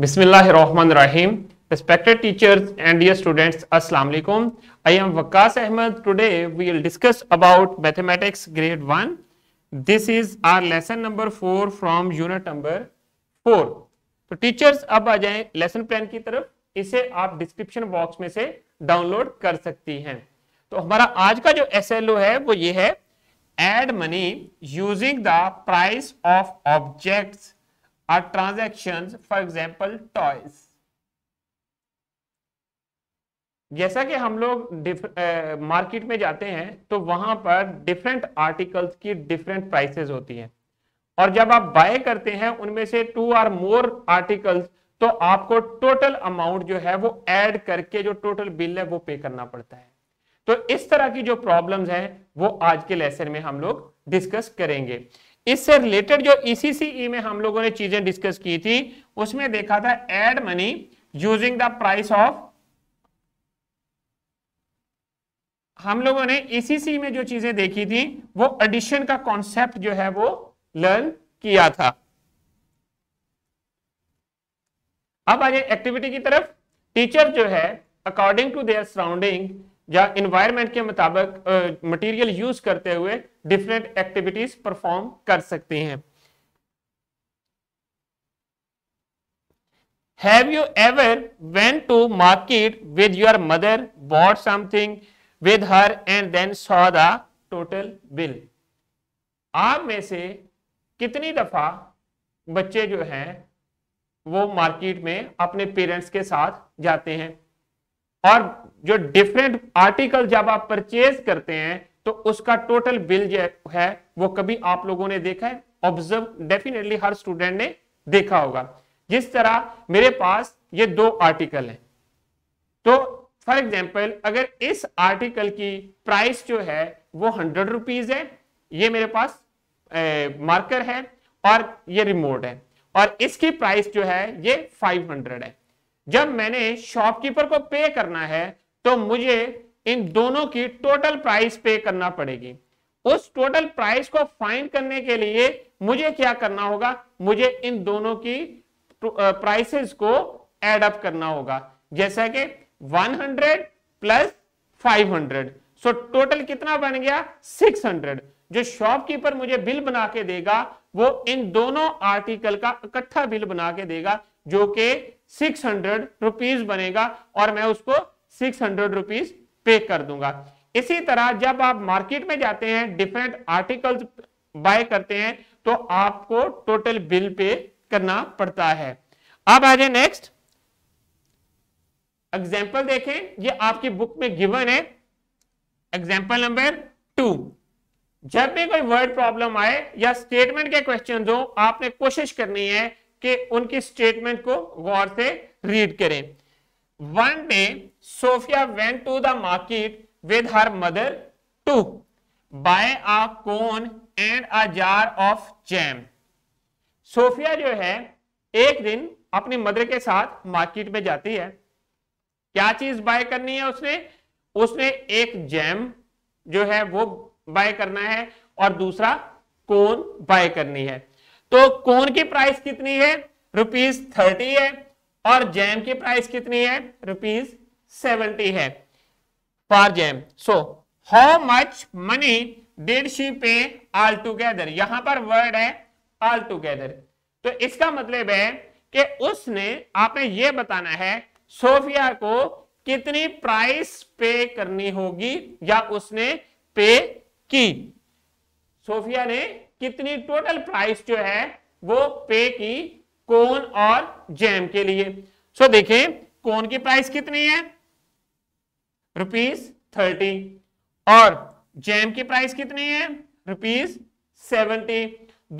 बिस्मिल्लाहमानीम respected teachers and dear students अस्सलाम वालेकुम I am Waqas Ahmed today we will discuss about mathematics grade one this is our lesson number four from unit number four तो teachers अब आ जाएं lesson plan की तरफ इसे आप डिस्क्रिप्शन बॉक्स में से डाउनलोड कर सकती हैं तो हमारा आज का जो एस एल ओ है वो ये है add money using the price of objects are transactions for example toys जैसा कि हम लोग मार्केट में जाते हैं तो वहां पर डिफरेंट आर्टिकल्स की डिफरेंट प्राइसेस होती हैं और जब आप बाय करते हैं उनमें से टू आर मोर आर्टिकल्स तो आपको टोटल अमाउंट जो है वो ऐड करके जो टोटल बिल है वो पे करना पड़ता है तो इस तरह की जो प्रॉब्लम्स हैं वो आज के लेसन में हम लोग डिस्कस करेंगे इससे रिलेटेड जो ईसीसीई e e में हम लोगों ने चीजें डिस्कस की थी उसमें देखा था add money using the price of हम लोगों ने ईसीसी e में जो चीजें देखी थी वो एडिशन का कॉन्सेप्ट जो है वो लर्न किया था अब आ जाए एक्टिविटी की तरफ टीचर जो है अकॉर्डिंग टू देयर सराउंडिंग या इन्वायरमेंट के मुताबिक मटेरियल यूज करते हुए डिफरेंट एक्टिविटीज परफॉर्म कर सकते हैं have you ever went to market with your mother bought something with her and then saw the total bill आप में से कितनी दफा बच्चे जो हैं वो मार्केट में अपने पेरेंट्स के साथ जाते हैं और जो डिफरेंट आर्टिकल जब आप परचेज करते हैं तो उसका टोटल बिल जो है वो कभी आप लोगों ने देखा है ऑब्जर्व डेफिनेटली हर स्टूडेंट ने देखा होगा जिस तरह मेरे पास ये दो आर्टिकल हैं तो फॉर एग्जाम्पल अगर इस आर्टिकल की प्राइस जो है वो हंड्रेड रुपीज है ये मेरे पास मार्कर है और ये रिमोट है और इसकी प्राइस जो है ये फाइव हंड्रेड है जब मैंने शॉपकीपर को पे करना है तो मुझे इन दोनों की टोटल प्राइस पे करना पड़ेगी उस टोटल प्राइस को फाइन करने के लिए मुझे क्या करना होगा मुझे इन दोनों की प्राइसेस को एड अप करना होगा जैसा कि 100 प्लस 500 सो टोटल कितना बन गया 600 जो शॉपकीपर मुझे बिल बना के देगा वो इन दोनों आर्टिकल का इकट्ठा बिल बना के देगा जो कि सिक्स हंड्रेड रुपीज बनेगा और मैं उसको सिक्स हंड्रेड रुपीज पे कर दूंगा इसी तरह जब आप मार्केट में जाते हैं डिफरेंट आर्टिकल्स बाय करते हैं तो आपको टोटल बिल पे करना पड़ता है अब आ जाए नेक्स्ट एग्जाम्पल देखें ये आपकी बुक में गिवन है एग्जाम्पल नंबर टू जब भी कोई वर्ड प्रॉब्लम आए या स्टेटमेंट के क्वेश्चन हो आपने कोशिश करनी है कि उनकी स्टेटमेंट को गौर से रीड करें one day Sophia went to the market with her mother to buy a cone and a jar of jam Sophia जो है एक दिन अपनी मदर के साथ मार्केट में जाती है क्या चीज बाय करनी है उसने उसने एक जैम जो है वो बाय करना है और दूसरा कोन बाय करनी है तो कोन की प्राइस कितनी है रुपीज थर्टी है और जैम की प्राइस कितनी है रुपीज सेवेंटी है for jam so how much money did she pay altogether यहां पर वर्ड है ऑल टूगेदर तो इसका मतलब है कि उसने आपने ये बताना है सोफिया को कितनी प्राइस पे करनी होगी या उसने पे की सोफिया ने कितनी टोटल प्राइस जो है वो पे की कोन और जैम के लिए सो so, देखें कोन की प्राइस कितनी है रुपीज थर्टी और जैम की प्राइस कितनी है रुपीज सेवेंटी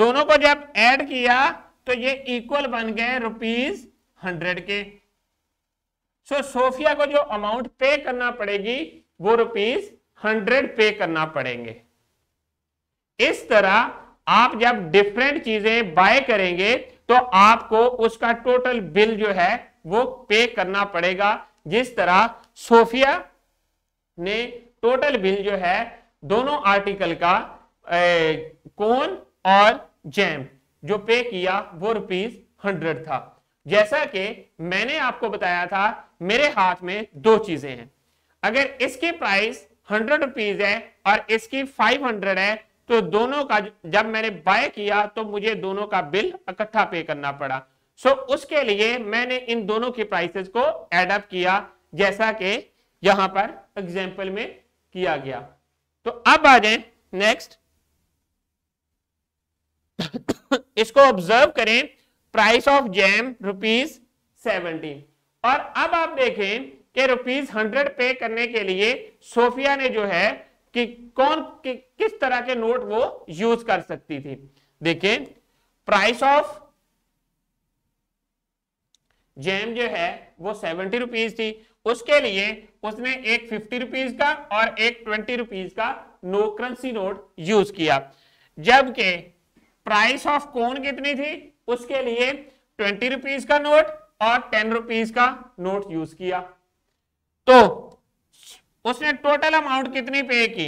दोनों को जब ऐड किया तो ये इक्वल बन गए रुपीज हंड्रेड के सो so, सोफिया को जो अमाउंट पे करना पड़ेगी वो रुपीज हंड्रेड पे करना पड़ेंगे इस तरह आप जब डिफरेंट चीजें बाय करेंगे तो आपको उसका टोटल बिल जो है वो पे करना पड़ेगा जिस तरह सोफिया ने टोटल बिल जो है दोनों आर्टिकल का कोन और जैम जो पे किया वो रुपीज हंड्रेड था जैसा कि मैंने आपको बताया था मेरे हाथ में दो चीजें हैं अगर इसकी प्राइस हंड्रेड रुपीज है और इसकी फाइव हंड्रेड है तो दोनों का जब मैंने बाय किया तो मुझे दोनों का बिल इकट्ठा पे करना पड़ा सो उसके लिए मैंने इन दोनों की प्राइसेस को एडअप किया जैसा कि यहां पर एग्जाम्पल में किया गया तो अब आ जाए नेक्स्ट इसको ऑब्जर्व करें price of jam rupees seventeen और अब आप देखें कि रुपीज हंड्रेड पे करने के लिए सोफिया ने जो है कि कौन कि, किस तरह के नोट वो यूज कर सकती थी देखिए प्राइस ऑफ जैम जो है वो सेवेंटी रुपीज थी उसके लिए उसने एक फिफ्टी रुपीज का और एक ट्वेंटी रुपीज का नो करेंसी नोट यूज किया जबकि प्राइस ऑफ कौन कितनी थी उसके लिए ट्वेंटी रुपीज का नोट और टेन रुपीज का नोट यूज किया तो उसने टोटल अमाउंट कितनी पे की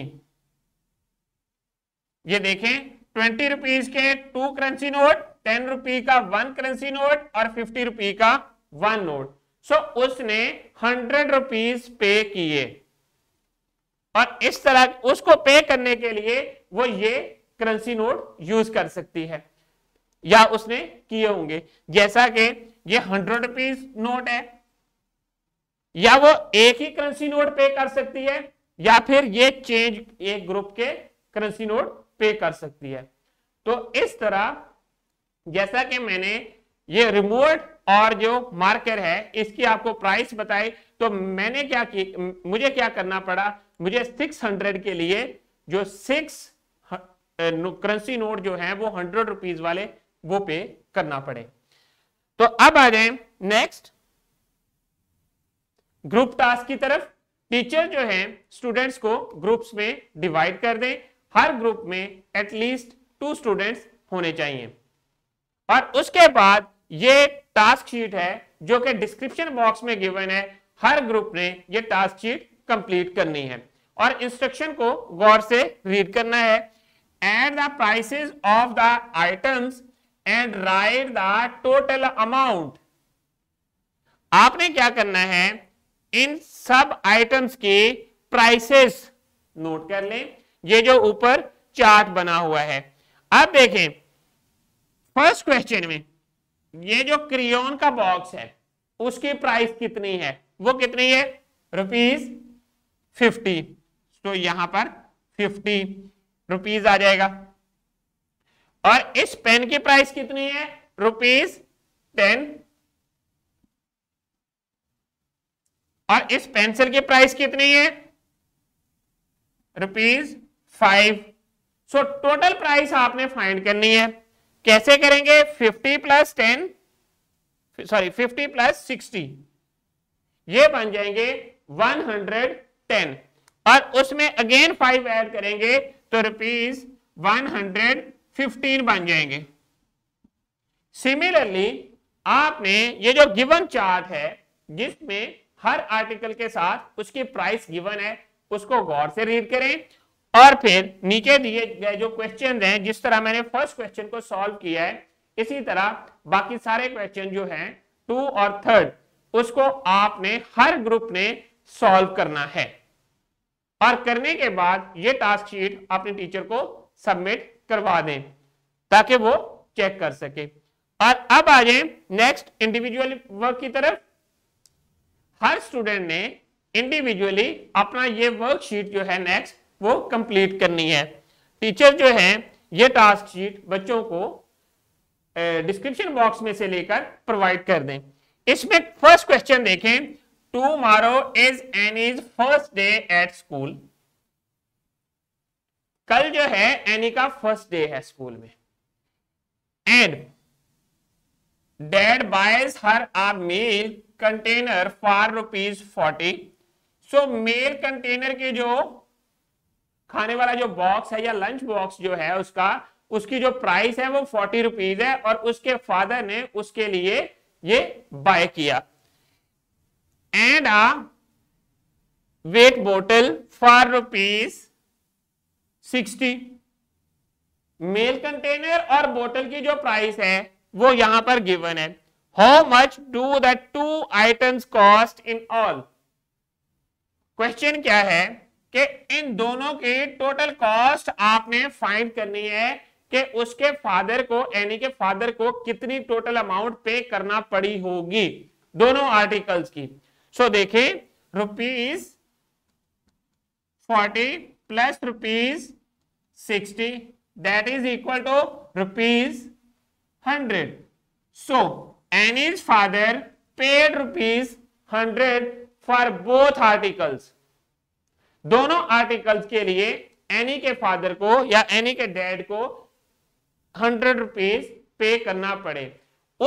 ये देखें ट्वेंटी रुपीज के two currency note ten rupee का वन करेंसी नोट और फिफ्टी रुपी का वन नोट सो so, उसने हंड्रेड रुपीज पे किए और इस तरह उसको पे करने के लिए वो ये करेंसी नोट यूज कर सकती है या उसने किए होंगे जैसा कि ये हंड्रेड रुपीज नोट है या वो एक ही करेंसी नोट पे कर सकती है या फिर ये चेंज एक ग्रुप के करेंसी नोट पे कर सकती है तो इस तरह जैसा कि मैंने ये रिमोट और जो मार्कर है इसकी आपको प्राइस बताई तो मैंने क्या की मुझे क्या करना पड़ा मुझे 600 के लिए जो सिक्स करेंसी नोट जो है वो हंड्रेड रुपीज वाले वो पे करना पड़े तो अब आ जाए नेक्स्ट ग्रुप टास्क की तरफ टीचर जो है स्टूडेंट्स को ग्रुप्स में डिवाइड कर दें हर ग्रुप में एटलीस्ट टू स्टूडेंट्स होने चाहिए और उसके बाद ये टास्क शीट है जो कि डिस्क्रिप्शन बॉक्स में गिवन है हर ग्रुप ने ये टास्क शीट कंप्लीट करनी है और इंस्ट्रक्शन को गौर से रीड करना है at the prices of the items and write the total amount आपने क्या करना है इन सब आइटम्स के प्राइसेस नोट कर लें ये जो ऊपर चार्ट बना हुआ है अब देखें फर्स्ट क्वेश्चन में ये जो क्रियोन का बॉक्स है उसकी प्राइस कितनी है वो कितनी है रुपीज फिफ्टी तो यहां पर फिफ्टी रुपीज आ जाएगा और इस पेन की प्राइस कितनी है रुपीज टेन और इस पेंसिल की प्राइस कितनी है rupees five so total price आपने फाइंड करनी है कैसे करेंगे fifty plus ten sorry fifty plus sixty ये बन जाएंगे वन हंड्रेड टेन और उसमें अगेन फाइव ऐड करेंगे तो रुपीज वन हंड्रेड फिफ्टीन बन जाएंगे सिमिलरली आपने ये जो गिवन चार्ट है जिसमें हर आर्टिकल के साथ उसकी प्राइस गिवन है उसको गौर से रीड करें और फिर नीचे दिए गए जो क्वेश्चन हैं जिस तरह मैंने फर्स्ट क्वेश्चन को सॉल्व किया है इसी तरह बाकी सारे क्वेश्चन जो हैं टू और थर्ड उसको आपने हर ग्रुप ने सॉल्व करना है और करने के बाद ये टास्क शीट अपने टीचर को सबमिट करवा दें ताकि वो चेक कर सके और अब आ जाए नेक्स्ट इंडिविजुअल वर्क की तरफ हर स्टूडेंट ने इंडिविजुअली अपना ये वर्कशीट जो है नेक्स्ट वो कंप्लीट करनी है टीचर जो है ये टास्क शीट बच्चों को डिस्क्रिप्शन बॉक्स में से लेकर प्रोवाइड कर दें इसमें फर्स्ट क्वेश्चन देखें tomorrow is is first day at school कल जो है एनी का फर्स्ट डे है स्कूल में and dad buys her a meal container for rupees forty so meal container के जो खाने वाला जो बॉक्स है या लंच बॉक्स जो है उसका उसकी जो प्राइस है वो फोर्टी रुपीज है और उसके फादर ने उसके लिए ये बाय किया and a water bottle for rupees sixty meal container और बोतल की जो प्राइस है वो यहां पर गिवन है how much do the two items cost in all question क्या है कि इन दोनों की टोटल कॉस्ट आपने फाइंड करनी है कि उसके फादर को यानी के फादर को कितनी टोटल अमाउंट पे करना पड़ी होगी दोनों आर्टिकल्स की सो so, देखें rupees forty plus rupees sixty that is equal to rupees hundred so and father paid rupees hundred for both both दोनों आर्टिकल्स के लिए एनी के फादर को या एनी के डैड को हंड्रेड रुपीज पे करना पड़े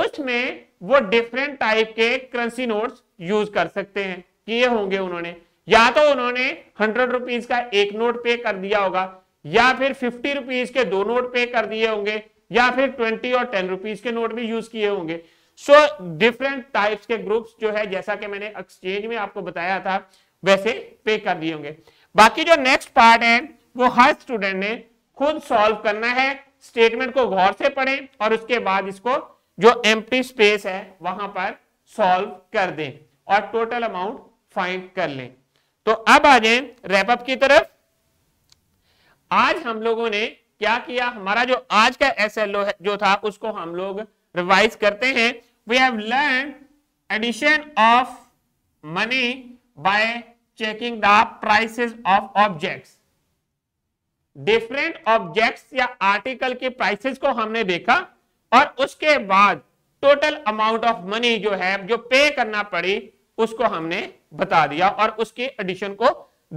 उसमें वो डिफरेंट टाइप के करेंसी नोट्स यूज कर सकते हैं किए होंगे उन्होंने या तो उन्होंने हंड्रेड रुपीज का एक नोट पे कर दिया होगा या फिर फिफ्टी रुपीज के दो नोट पे कर दिए होंगे या फिर ट्वेंटी और टेन रुपीज के नोट भी यूज किए होंगे सो डिफरेंट टाइप्स के ग्रुप्स जो है जैसा कि मैंने एक्सचेंज में आपको बताया था वैसे पे कर दिए होंगे बाकी जो नेक्स्ट पार्ट है वो हर स्टूडेंट ने खुद सॉल्व करना है स्टेटमेंट को गौर से पढ़ें और उसके बाद इसको जो एम्प्टी स्पेस है वहां पर सॉल्व कर दें और टोटल अमाउंट फाइंड कर लें तो अब आ जाए रैपअप की तरफ आज हम लोगों ने क्या किया हमारा जो आज का एस जो था उसको हम लोग रिवाइज करते हैं we have learn addition of money by checking the prices of objects different objects या आर्टिकल के प्राइसेस को हमने देखा और उसके बाद टोटल अमाउंट ऑफ मनी जो है जो पे करना पड़ी उसको हमने बता दिया और उसके एडिशन को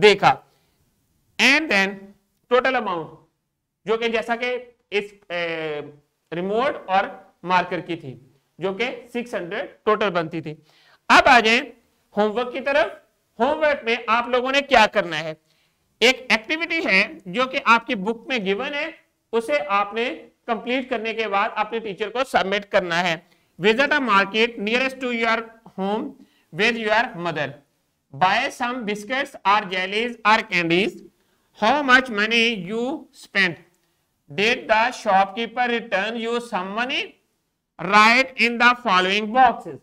देखा एंड देन टोटल अमाउंट जो कि जैसा कि इस रिमोट और मार्कर की थी जो कि 600 टोटल बनती थी अब आ जाए होमवर्क की तरफ होमवर्क में आप लोगों ने क्या करना है एक एक्टिविटी है जो कि आपकी बुक में गिवन है उसे आपने कंप्लीट करने के बाद अपने टीचर को सबमिट करना है visit a market nearest to your home with your mother buy some biscuits or jellies or candies how much money you spend did the shopkeeper return you some money write in the following boxes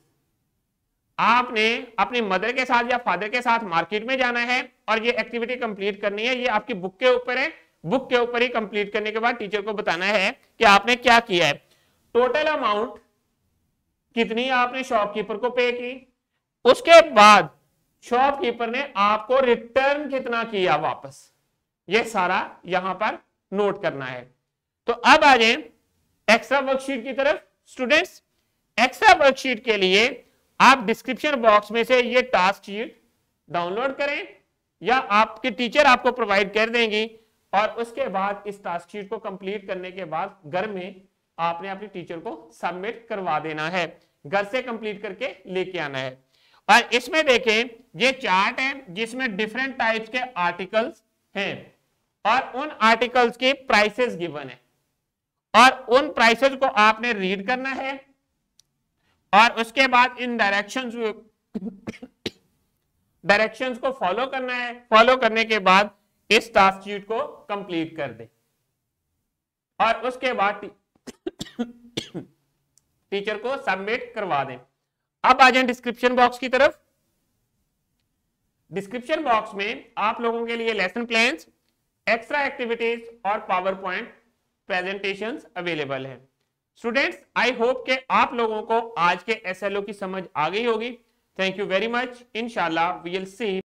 आपने अपनी mother के साथ या father के साथ market में जाना है और ये एक्टिविटी कंप्लीट करनी है ये आपकी बुक के ऊपर है बुक के ऊपर ही कंप्लीट करने के बाद टीचर को बताना है कि आपने क्या किया है टोटल अमाउंट कितनी आपने शॉपकीपर को पे की उसके बाद शॉपकीपर ने आपको रिटर्न कितना किया वापस ये सारा यहां पर नोट करना है तो अब आ जाए एक्स्ट्रा वर्कशीट की तरफ स्टूडेंट्स एक्स्ट्रा वर्कशीट के लिए आप डिस्क्रिप्शन बॉक्स में से ये टास्क शीट डाउनलोड करें या आपके टीचर आपको प्रोवाइड कर देंगी और उसके बाद इस टास्क शीट को कंप्लीट करने के बाद घर में आपने अपने टीचर को सबमिट करवा देना है घर से कंप्लीट करके लेके आना है और इसमें देखें ये चार्ट है जिसमें डिफरेंट टाइप्स के आर्टिकल्स हैं और उन आर्टिकल्स की प्राइसेस गिवन है और उन प्राइसेस को आपने रीड करना है और उसके बाद इन डायरेक्शंस डायरेक्शंस को फॉलो करना है फॉलो करने के बाद इस टास्क शीट को कंप्लीट कर दे और उसके बाद टीचर को सबमिट करवा दें अब आ जाए डिस्क्रिप्शन बॉक्स की तरफ डिस्क्रिप्शन बॉक्स में आप लोगों के लिए लेसन प्लान्स एक्स्ट्रा एक्टिविटीज और पावर पॉइंट प्रेजेंटेशन अवेलेबल है स्टूडेंट्स आई होप के आप लोगों को आज के एसएलओ की समझ आ गई होगी थैंक यू वेरी मच इनशाला वी विल सी